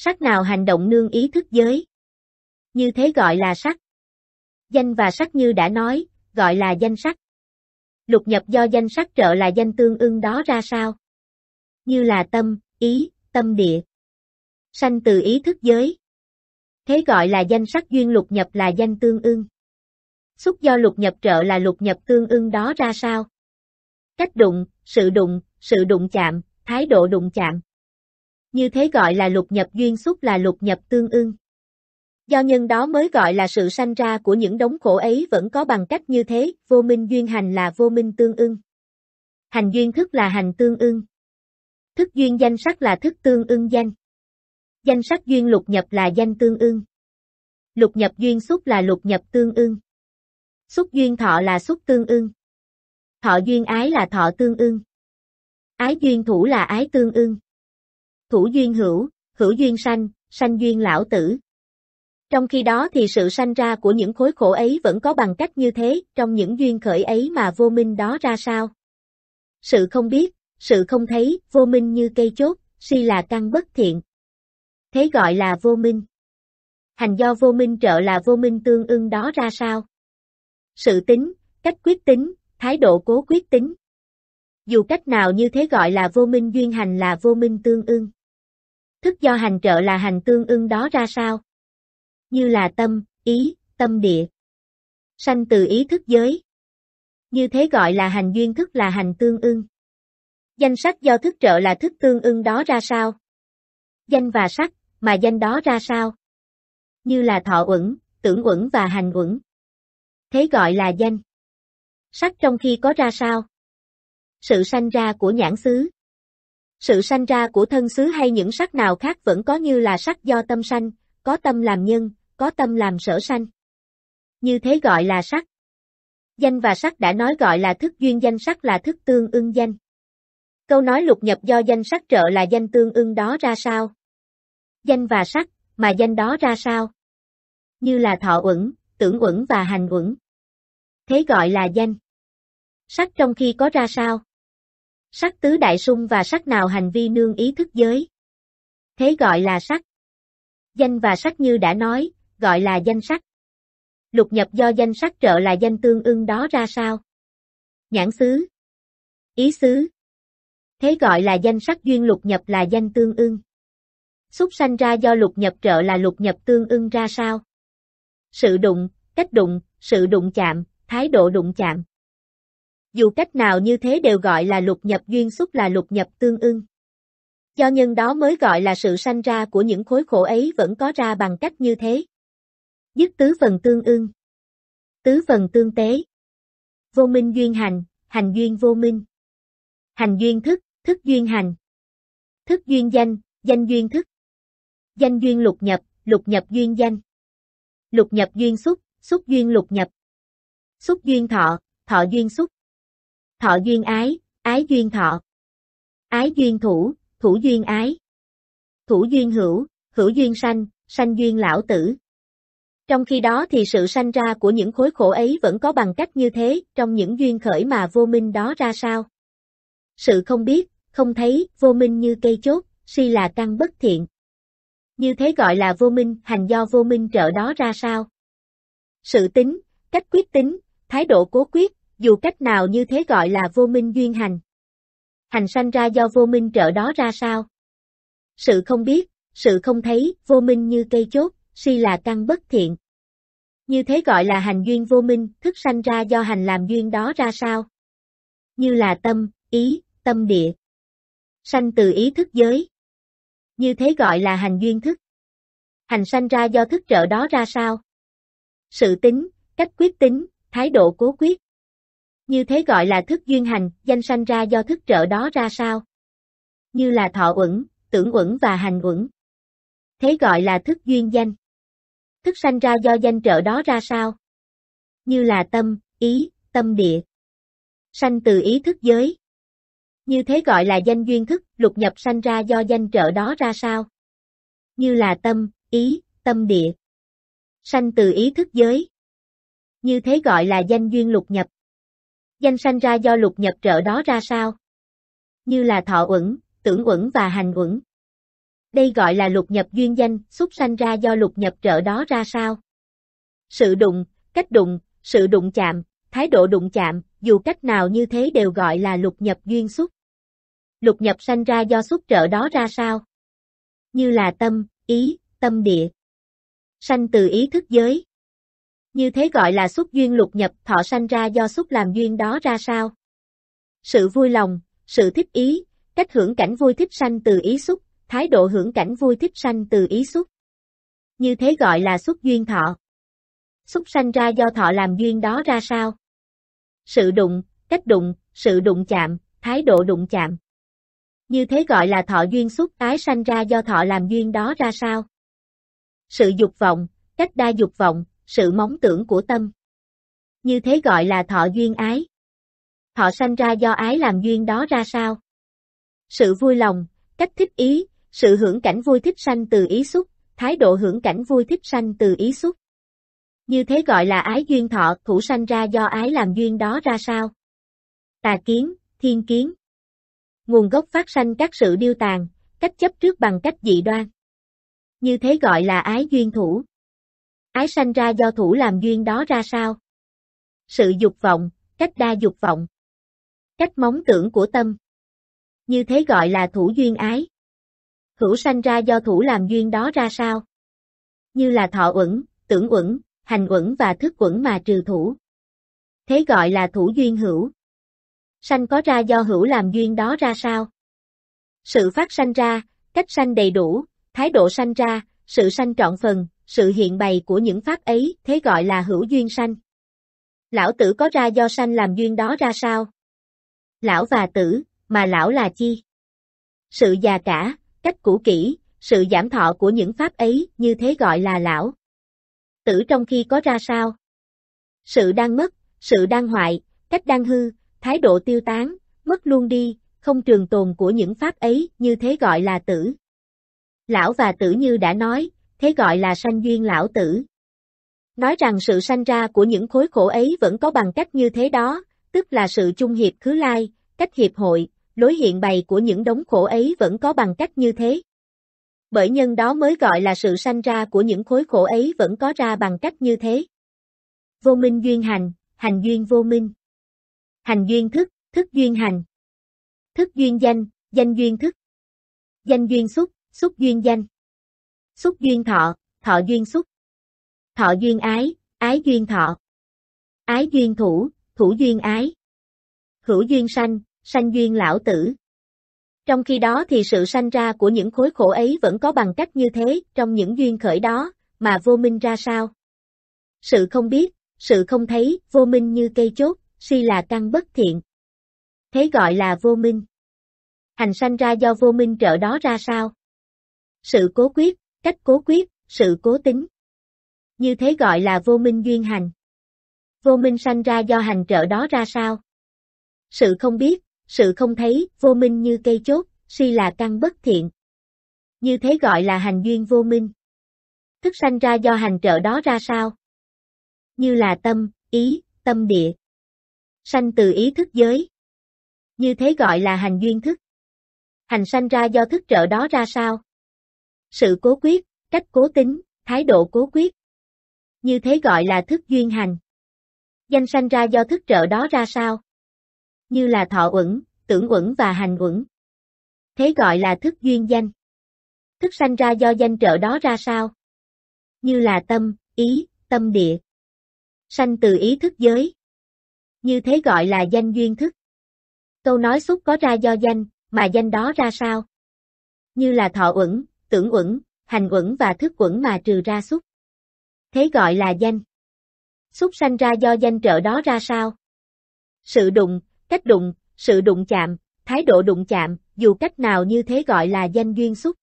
Sắc nào hành động nương ý thức giới. Như thế gọi là sắc. Danh và sắc như đã nói, gọi là danh sắc. Lục nhập do danh sắc trợ là danh tương ưng đó ra sao? Như là tâm, ý, tâm địa. Sanh từ ý thức giới. Thế gọi là danh sắc duyên lục nhập là danh tương ưng. Xúc do lục nhập trợ là lục nhập tương ưng đó ra sao? Cách đụng, sự đụng, sự đụng chạm, thái độ đụng chạm. Như thế gọi là lục nhập duyên xúc là lục nhập tương ưng. Do nhân đó mới gọi là sự sanh ra của những đống khổ ấy vẫn có bằng cách như thế, vô minh duyên hành là vô minh tương ưng. Hành duyên thức là hành tương ưng. Thức duyên danh sắc là thức tương ưng danh. Danh sắc duyên lục nhập là danh tương ưng. Lục nhập duyên xúc là lục nhập tương ưng. Xúc duyên thọ là xúc tương ưng. Thọ duyên ái là thọ tương ưng. Ái duyên thủ là ái tương ưng thủ duyên hữu, hữu duyên sanh, sanh duyên lão tử. Trong khi đó thì sự sanh ra của những khối khổ ấy vẫn có bằng cách như thế, trong những duyên khởi ấy mà vô minh đó ra sao? Sự không biết, sự không thấy, vô minh như cây chốt, si là căn bất thiện. Thế gọi là vô minh. Hành do vô minh trợ là vô minh tương ưng đó ra sao? Sự tính, cách quyết tính, thái độ cố quyết tính. Dù cách nào như thế gọi là vô minh duyên hành là vô minh tương ưng. Thức do hành trợ là hành tương ưng đó ra sao? Như là tâm, ý, tâm địa. Sanh từ ý thức giới. Như thế gọi là hành duyên thức là hành tương ưng. Danh sắc do thức trợ là thức tương ưng đó ra sao? Danh và sắc, mà danh đó ra sao? Như là thọ uẩn, tưởng uẩn và hành uẩn. Thế gọi là danh. Sắc trong khi có ra sao? Sự sanh ra của nhãn xứ sự sanh ra của thân xứ hay những sắc nào khác vẫn có như là sắc do tâm sanh, có tâm làm nhân, có tâm làm sở sanh. Như thế gọi là sắc. Danh và sắc đã nói gọi là thức duyên danh sắc là thức tương ưng danh. Câu nói lục nhập do danh sắc trợ là danh tương ưng đó ra sao? Danh và sắc, mà danh đó ra sao? Như là thọ uẩn, tưởng uẩn và hành uẩn. Thế gọi là danh. Sắc trong khi có ra sao? sắc tứ đại sung và sắc nào hành vi nương ý thức giới. Thế gọi là sắc. Danh và sắc như đã nói, gọi là danh sắc. Lục nhập do danh sắc trợ là danh tương ưng đó ra sao? Nhãn xứ. Ý xứ. Thế gọi là danh sắc duyên lục nhập là danh tương ưng. Xúc sanh ra do lục nhập trợ là lục nhập tương ưng ra sao? Sự đụng, cách đụng, sự đụng chạm, thái độ đụng chạm. Dù cách nào như thế đều gọi là lục nhập duyên xúc là lục nhập tương ưng. Do nhân đó mới gọi là sự sanh ra của những khối khổ ấy vẫn có ra bằng cách như thế. Dứt tứ phần tương ưng. Tứ phần tương tế. Vô minh duyên hành, hành duyên vô minh. Hành duyên thức, thức duyên hành. Thức duyên danh, danh duyên thức. Danh duyên lục nhập, lục nhập duyên danh. Lục nhập duyên xúc, xúc duyên lục nhập. Xúc duyên thọ, thọ duyên xúc. Thọ duyên ái, ái duyên thọ. Ái duyên thủ, thủ duyên ái. Thủ duyên hữu, hữu duyên sanh, sanh duyên lão tử. Trong khi đó thì sự sanh ra của những khối khổ ấy vẫn có bằng cách như thế, trong những duyên khởi mà vô minh đó ra sao. Sự không biết, không thấy, vô minh như cây chốt, si là căn bất thiện. Như thế gọi là vô minh, hành do vô minh trợ đó ra sao? Sự tính, cách quyết tính, thái độ cố quyết, dù cách nào như thế gọi là vô minh duyên hành. Hành sanh ra do vô minh trợ đó ra sao? Sự không biết, sự không thấy, vô minh như cây chốt, si là căn bất thiện. Như thế gọi là hành duyên vô minh, thức sanh ra do hành làm duyên đó ra sao? Như là tâm, ý, tâm địa. Sanh từ ý thức giới. Như thế gọi là hành duyên thức. Hành sanh ra do thức trợ đó ra sao? Sự tính, cách quyết tính, thái độ cố quyết. Như thế gọi là thức duyên hành, danh sanh ra do thức trợ đó ra sao? Như là thọ uẩn, tưởng uẩn và hành uẩn. Thế gọi là thức duyên danh. Thức sanh ra do danh trợ đó ra sao? Như là tâm, ý, tâm địa. Sanh từ ý thức giới. Như thế gọi là danh duyên thức, lục nhập sanh ra do danh trợ đó ra sao? Như là tâm, ý, tâm địa. Sanh từ ý thức giới. Như thế gọi là danh duyên lục nhập. Danh sanh ra do lục nhập trợ đó ra sao? Như là thọ uẩn, tưởng uẩn và hành uẩn. Đây gọi là lục nhập duyên danh, xuất sanh ra do lục nhập trợ đó ra sao? Sự đụng, cách đụng, sự đụng chạm, thái độ đụng chạm, dù cách nào như thế đều gọi là lục nhập duyên xúc. Lục nhập sanh ra do xúc trợ đó ra sao? Như là tâm, ý, tâm địa. Sanh từ ý thức giới, như thế gọi là xuất duyên lục nhập thọ sanh ra do xuất làm duyên đó ra sao? Sự vui lòng, sự thích ý, cách hưởng cảnh vui thích sanh từ ý xuất thái độ hưởng cảnh vui thích sanh từ ý xuất Như thế gọi là xuất duyên thọ. xuất sanh ra do thọ làm duyên đó ra sao? Sự đụng, cách đụng, sự đụng chạm, thái độ đụng chạm. Như thế gọi là thọ duyên xuất tái sanh ra do thọ làm duyên đó ra sao? Sự dục vọng, cách đa dục vọng, sự móng tưởng của tâm. Như thế gọi là thọ duyên ái. Thọ sanh ra do ái làm duyên đó ra sao? Sự vui lòng, cách thích ý, sự hưởng cảnh vui thích sanh từ ý xúc, thái độ hưởng cảnh vui thích sanh từ ý xúc. Như thế gọi là ái duyên thọ, thủ sanh ra do ái làm duyên đó ra sao? Tà kiến, thiên kiến. Nguồn gốc phát sanh các sự điêu tàn, cách chấp trước bằng cách dị đoan. Như thế gọi là ái duyên thủ ái sanh ra do thủ làm duyên đó ra sao? Sự dục vọng, cách đa dục vọng. Cách móng tưởng của tâm. Như thế gọi là thủ duyên ái. Hữu sanh ra do thủ làm duyên đó ra sao? Như là thọ uẩn, tưởng uẩn, hành uẩn và thức uẩn mà trừ thủ. Thế gọi là thủ duyên hữu. Sanh có ra do hữu làm duyên đó ra sao? Sự phát sanh ra, cách sanh đầy đủ, thái độ sanh ra, sự sanh trọn phần, sự hiện bày của những pháp ấy, thế gọi là hữu duyên sanh. Lão tử có ra do sanh làm duyên đó ra sao? Lão và tử, mà lão là chi? Sự già cả, cách cũ kỹ, sự giảm thọ của những pháp ấy, như thế gọi là lão. Tử trong khi có ra sao? Sự đang mất, sự đang hoại, cách đang hư, thái độ tiêu tán, mất luôn đi, không trường tồn của những pháp ấy, như thế gọi là tử. Lão và tử như đã nói, thế gọi là sanh duyên lão tử. Nói rằng sự sanh ra của những khối khổ ấy vẫn có bằng cách như thế đó, tức là sự chung hiệp khứ lai, cách hiệp hội, lối hiện bày của những đống khổ ấy vẫn có bằng cách như thế. Bởi nhân đó mới gọi là sự sanh ra của những khối khổ ấy vẫn có ra bằng cách như thế. Vô minh duyên hành, hành duyên vô minh. Hành duyên thức, thức duyên hành. Thức duyên danh, danh duyên thức. Danh duyên xúc, xúc duyên danh xúc duyên thọ, thọ duyên xúc. Thọ duyên ái, ái duyên thọ. Ái duyên thủ, thủ duyên ái. Hữu duyên sanh, sanh duyên lão tử. Trong khi đó thì sự sanh ra của những khối khổ ấy vẫn có bằng cách như thế, trong những duyên khởi đó, mà vô minh ra sao? Sự không biết, sự không thấy, vô minh như cây chốt, si là căn bất thiện. Thế gọi là vô minh. Hành sanh ra do vô minh trợ đó ra sao? Sự cố quyết, cách cố quyết, sự cố tính. Như thế gọi là vô minh duyên hành. Vô minh sanh ra do hành trợ đó ra sao? Sự không biết, sự không thấy, vô minh như cây chốt, si là căn bất thiện. Như thế gọi là hành duyên vô minh. Thức sanh ra do hành trợ đó ra sao? Như là tâm, ý, tâm địa. Sanh từ ý thức giới. Như thế gọi là hành duyên thức. Hành sanh ra do thức trợ đó ra sao? sự cố quyết, cách cố tính, thái độ cố quyết. Như thế gọi là thức duyên hành. Danh sanh ra do thức trợ đó ra sao? Như là thọ uẩn, tưởng uẩn và hành uẩn. Thế gọi là thức duyên danh. Thức sanh ra do danh trợ đó ra sao? Như là tâm, ý, tâm địa. Sanh từ ý thức giới. Như thế gọi là danh duyên thức. Câu nói xúc có ra do danh, mà danh đó ra sao? Như là thọ uẩn, tưởng uẩn, hành uẩn và thức uẩn mà trừ ra xúc. Thế gọi là danh. Xúc sanh ra do danh trợ đó ra sao? Sự đụng, cách đụng, sự đụng chạm, thái độ đụng chạm, dù cách nào như thế gọi là danh duyên xúc.